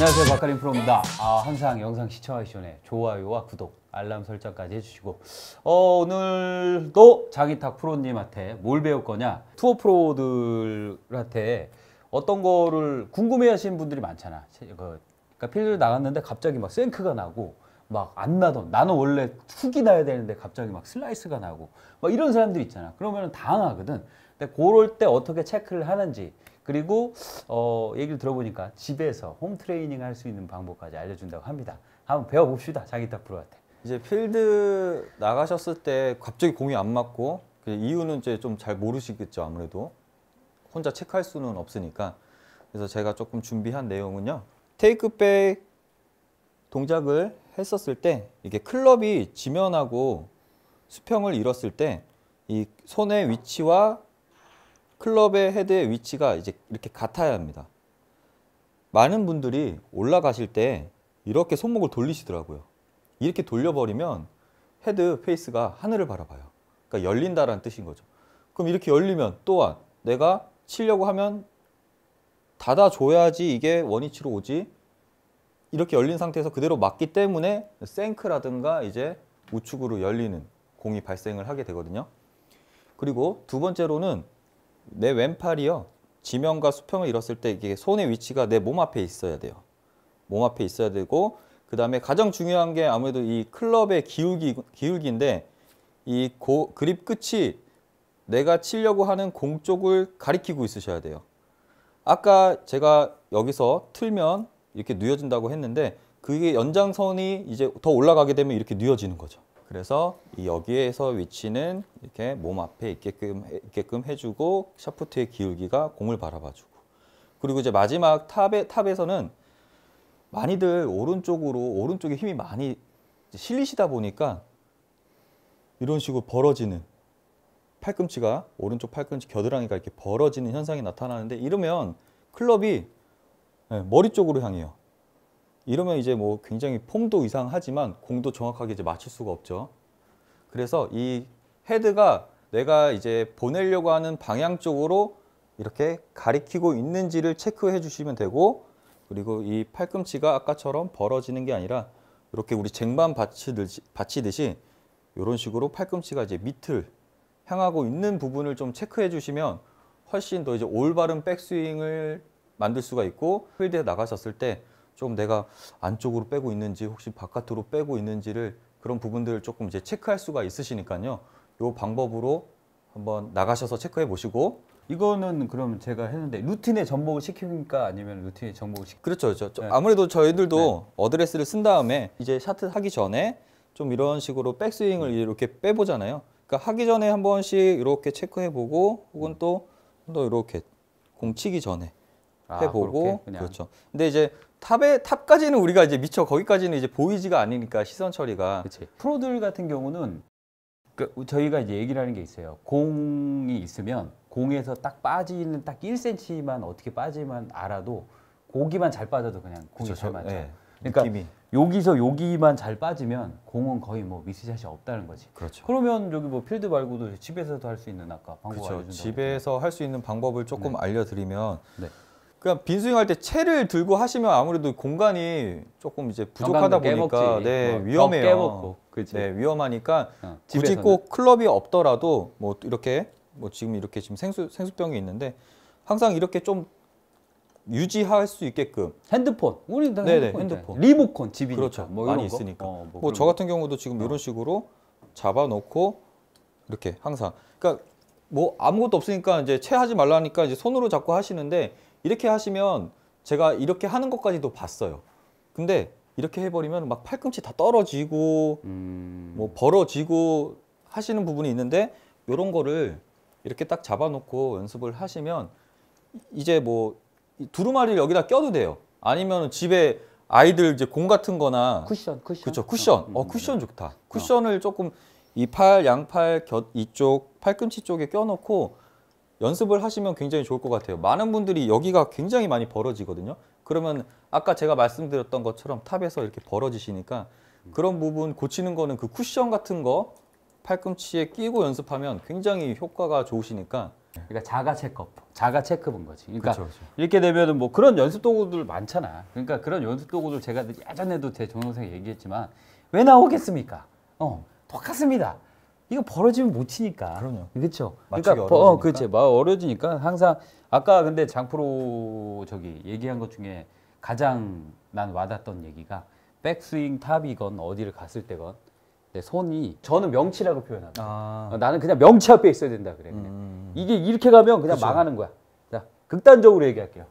안녕하세요 박가림 프로입니다 아, 항상 영상 시청하시전네 좋아요와 구독 알람 설정까지 해주시고 어, 오늘도 자기탁 프로님한테 뭘 배울 거냐 투어 프로들한테 어떤 거를 궁금해 하시는 분들이 많잖아 그, 그러니까 필드 를 나갔는데 갑자기 막 생크가 나고 막 안 나던 나는 원래 훅이 나야 되는데 갑자기 막 슬라이스가 나고 막 이런 사람들 있잖아 그러면 당황하거든 근데 그럴 때 어떻게 체크를 하는지 그리고 어, 얘기를 들어보니까 집에서 홈 트레이닝 할 수 있는 방법까지 알려준다고 합니다. 한번 배워봅시다. 장기탁 프로한테. 이제 필드 나가셨을 때 갑자기 공이 안 맞고 그 이유는 이제 좀 잘 모르시겠죠 아무래도 혼자 체크할 수는 없으니까 그래서 제가 조금 준비한 내용은요 테이크백 동작을 했었을 때 이게 클럽이 지면하고 수평을 잃었을 때 이 손의 위치와 클럽의 헤드의 위치가 이제 이렇게 같아야 합니다. 많은 분들이 올라가실 때 이렇게 손목을 돌리시더라고요. 이렇게 돌려버리면 헤드 페이스가 하늘을 바라봐요. 그러니까 열린다라는 뜻인 거죠. 그럼 이렇게 열리면 또한 내가 치려고 하면 닫아줘야지 이게 원위치로 오지 이렇게 열린 상태에서 그대로 맞기 때문에 생크라든가 이제 우측으로 열리는 공이 발생을 하게 되거든요. 그리고 두 번째로는 내 왼팔이요. 지면과 수평을 잃었을 때 이게 손의 위치가 내 몸 앞에 있어야 돼요. 몸 앞에 있어야 되고 그 다음에 가장 중요한 게 아무래도 이 클럽의 기울기, 기울기인데 이 고, 그립 끝이 내가 치려고 하는 공 쪽을 가리키고 있으셔야 돼요. 아까 제가 여기서 틀면 이렇게 누워진다고 했는데 그게 연장선이 이제 더 올라가게 되면 이렇게 누워지는 거죠. 그래서 여기에서 위치는 이렇게 몸 앞에 있게끔, 있게끔 해주고 샤프트의 기울기가 공을 바라봐주고 그리고 이제 마지막 탑에, 탑에서는 많이들 오른쪽으로 오른쪽에 힘이 많이 실리시다 보니까 이런 식으로 벌어지는 팔꿈치가 오른쪽 팔꿈치 겨드랑이가 이렇게 벌어지는 현상이 나타나는데 이러면 클럽이 예, 머리 쪽으로 향해요. 이러면 이제 뭐 굉장히 폼도 이상하지만 공도 정확하게 이제 맞출 수가 없죠. 그래서 이 헤드가 내가 이제 보내려고 하는 방향 쪽으로 이렇게 가리키고 있는지를 체크해 주시면 되고 그리고 이 팔꿈치가 아까처럼 벌어지는 게 아니라 이렇게 우리 쟁반 받치듯이, 받치듯이 이런 식으로 팔꿈치가 이제 밑을 향하고 있는 부분을 좀 체크해 주시면 훨씬 더 이제 올바른 백스윙을 만들 수가 있고 필드에 나가셨을 때좀 내가 안쪽으로 빼고 있는지 혹시 바깥으로 빼고 있는지를 그런 부분들을 조금 이제 체크할 수가 있으시니까요. 이 방법으로 한번 나가셔서 체크해 보시고 이거는 그럼 제가 했는데 루틴에 전복을 시킵니까 아니면 루틴에 전복을 시킵니까? 그렇죠. 그 네. 아무래도 저희들도 네. 어드레스를 쓴 다음에 이제 샷트 하기 전에 좀 이런 식으로 백스윙을 이렇게 빼보잖아요. 그러니까 하기 전에 한 번씩 이렇게 체크해 보고 혹은 또또 이렇게 공 치기 전에 아, 해보고 아, 그렇죠. 근데 이제 탑에 탑까지는 우리가 이제 미처 거기까지는 이제 보이지가 않으니까 시선 처리가 그치. 프로들 같은 경우는 그, 저희가 이제 얘기를 하는 게 있어요. 공이 있으면 공에서 딱 빠지는 딱 1cm만 어떻게 빠지면 알아도 고기만 잘 빠져도 그냥 공이 그쵸, 잘 맞죠. 네, 예, 그러니까 느낌이. 여기서 여기만 잘 빠지면 공은 거의 뭐 미스샷이 없다는 거지. 그렇죠. 그러면 여기 뭐 필드 말고도 집에서도 할 수 있는 아까 방법 그렇죠. 집에서 할 수 있는 방법을 조금 네. 알려드리면 네. 그냥 빈스윙 할때 채를 들고 하시면 아무래도 공간이 조금 이제 부족하다 보니까 네, 어, 위험해요. 깨먹고, 네, 위험하니까 어, 굳이 꼭 클럽이 없더라도 뭐 이렇게 뭐 지금 이렇게 지금 생수 생수병이 있는데 항상 이렇게 좀 유지할 수 있게끔 핸드폰 우리 다 핸드폰, 핸드폰. 리모컨 집이니 그렇죠. 뭐 많이 있으니까 어, 뭐저 뭐 어, 같은 경우도 지금 이런 어. 식으로 잡아놓고 이렇게 항상 그러니까 뭐 아무것도 없으니까 이제 체하지 말라니까 이제 손으로 잡고 하시는데 이렇게 하시면 제가 이렇게 하는 것까지도 봤어요. 근데 이렇게 해버리면 막 팔꿈치 다 떨어지고 음... 뭐 벌어지고 하시는 부분이 있는데 이런 거를 이렇게 딱 잡아놓고 연습을 하시면 이제 뭐 두루마리를 여기다 껴도 돼요. 아니면 집에 아이들 이제 공 같은 거나 쿠션 쿠션 그렇죠 쿠션 음, 어, 음, 쿠션 음. 좋다 쿠션을 조금 이 팔 양팔 곁 이쪽 팔꿈치 쪽에 껴놓고 연습을 하시면 굉장히 좋을 것 같아요. 많은 분들이 여기가 굉장히 많이 벌어지거든요. 그러면 아까 제가 말씀드렸던 것처럼 탑에서 이렇게 벌어지시니까 그런 부분 고치는 거는 그 쿠션 같은 거 팔꿈치에 끼고 연습하면 굉장히 효과가 좋으시니까 네. 그러니까 자가 체크업, 자가 체크본 거지. 그러니까 그쵸, 그쵸. 이렇게 되면은 뭐 그런 연습 도구들 많잖아. 그러니까 그런 연습 도구들 제가 예전에도 제 동영상에 얘기했지만 왜 나오겠습니까? 어, 똑같습니다. 이거 벌어지면 못 치니까. 그럼요. 그렇죠. 그러니까 어 그렇지. 막 어려지니까 항상 아까 근데 장프로 저기 얘기한 것 중에 가장 난 와닿았던 얘기가 백스윙 탑이건 어디를 갔을 때건 내 손이 저는 명치라고 표현합니다. 아. 어, 나는 그냥 명치 앞에 있어야 된다 그래. 그냥. 음. 이게 이렇게 가면 그냥 그쵸. 망하는 거야. 자, 극단적으로 얘기할게요.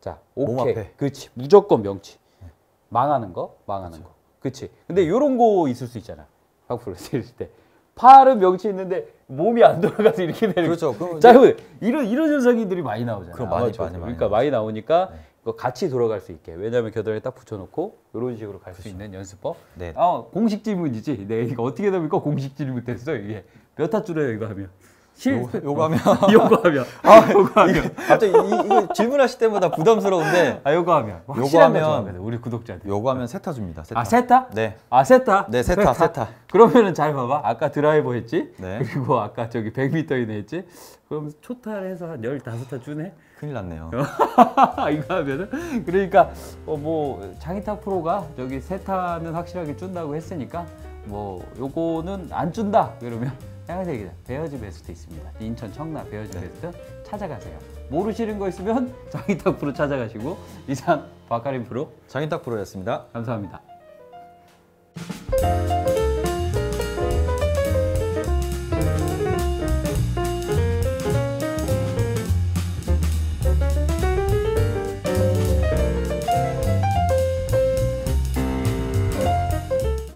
자, 오케이. 그렇지. 무조건 명치. 네. 망하는 거, 망하는 그쵸. 거. 그렇지. 근데 요런 거 있을 수 있잖아. 학프로 때릴 때. 팔은 명치 있는데 몸이 안 돌아가서 이렇게 되는 그렇죠. 자, 이제... 이런 이런 현상들이 많이 나오잖아요. 그럼 많이, 많이, 그러니까 많이 나오니까 네. 같이 돌아갈 수 있게. 왜냐하면 겨드랑이 딱 붙여놓고 이런 식으로 갈수 그렇죠. 있는 연습법. 네. 아 공식 질문이지. 네, 이거 어떻게 됩니까? 공식 질문 됐어 이게 몇타줄에요 이거 하면. 실 요가면 어. 요가면 아 요가면 갑자기 이, 이거 질문하실 때마다 부담스러운데 아 요가면 요가면 우리 구독자들 요가면 세타 줍니다 세타. 아 세타 네아 세타 네 세타, 세타 세타 그러면은 잘 봐봐 아까 드라이버 했지 네. 그리고 아까 저기 100m 이내 했지 그럼 초타 해서 한 15타 주네 큰일 났네요 아, 이거 하면은 그러니까 어, 뭐 장희탁 프로가 저기 세타는 확실하게 준다고 했으니까 뭐 요거는 안 준다 그러면 향아들 기자 베어즈 베스트 있습니다. 인천 청라 베어즈 네. 베스트 찾아가세요. 모르시는 거 있으면 장인탁 프로 찾아가시고 이상 박가림 프로 장인탁 프로였습니다. 감사합니다.